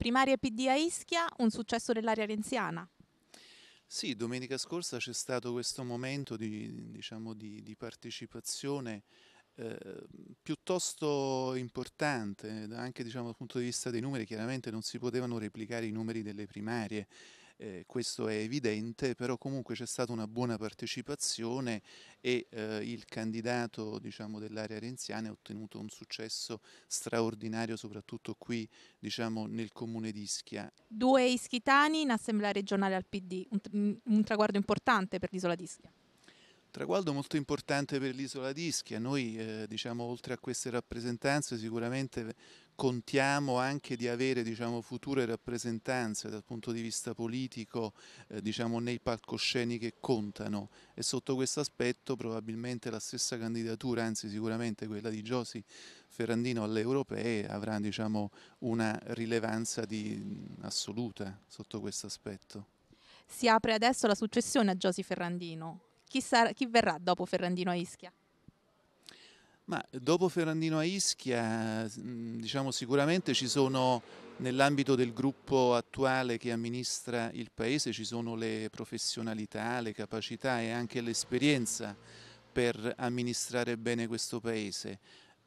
Primarie PD a Ischia, un successo dell'area renziana. Sì, domenica scorsa c'è stato questo momento di, diciamo, di, di partecipazione eh, piuttosto importante, anche diciamo, dal punto di vista dei numeri, chiaramente non si potevano replicare i numeri delle primarie, eh, questo è evidente, però comunque c'è stata una buona partecipazione e eh, il candidato diciamo, dell'area renziana ha ottenuto un successo straordinario, soprattutto qui diciamo, nel comune di Ischia. Due ischitani in assemblea regionale al PD, un, un traguardo importante per l'isola di Ischia. Traguardo molto importante per l'isola di Ischia, noi eh, diciamo, oltre a queste rappresentanze sicuramente contiamo anche di avere diciamo, future rappresentanze dal punto di vista politico eh, diciamo, nei palcosceni che contano e sotto questo aspetto probabilmente la stessa candidatura, anzi sicuramente quella di Giosi Ferrandino alle europee avrà diciamo, una rilevanza di, assoluta sotto questo aspetto. Si apre adesso la successione a Giosi Ferrandino, chi, sarà, chi verrà dopo Ferrandino a Ischia? Ma dopo Ferrandino a Ischia, mm, diciamo sicuramente ci sono nell'ambito del gruppo attuale che amministra il paese ci sono le professionalità, le capacità e anche l'esperienza per amministrare bene questo paese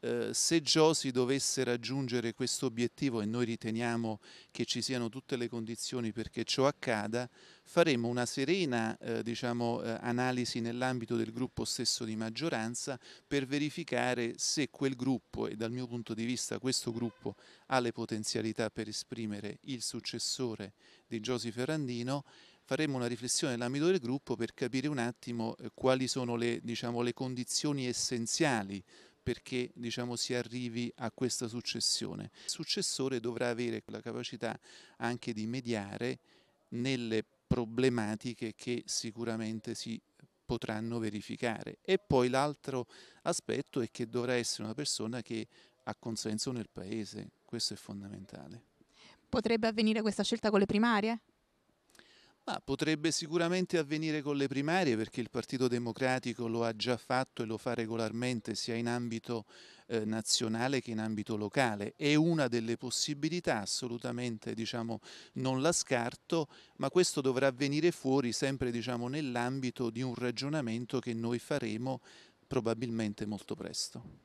eh, se Josi dovesse raggiungere questo obiettivo e noi riteniamo che ci siano tutte le condizioni perché ciò accada, faremo una serena eh, diciamo, eh, analisi nell'ambito del gruppo stesso di maggioranza per verificare se quel gruppo, e dal mio punto di vista questo gruppo, ha le potenzialità per esprimere il successore di Giosi Ferrandino, faremo una riflessione nell'ambito del gruppo per capire un attimo eh, quali sono le, diciamo, le condizioni essenziali perché diciamo, si arrivi a questa successione. Il successore dovrà avere la capacità anche di mediare nelle problematiche che sicuramente si potranno verificare. E poi l'altro aspetto è che dovrà essere una persona che ha consenso nel Paese, questo è fondamentale. Potrebbe avvenire questa scelta con le primarie? Ma potrebbe sicuramente avvenire con le primarie perché il Partito Democratico lo ha già fatto e lo fa regolarmente sia in ambito eh, nazionale che in ambito locale. È una delle possibilità, assolutamente diciamo, non la scarto, ma questo dovrà venire fuori sempre diciamo, nell'ambito di un ragionamento che noi faremo probabilmente molto presto.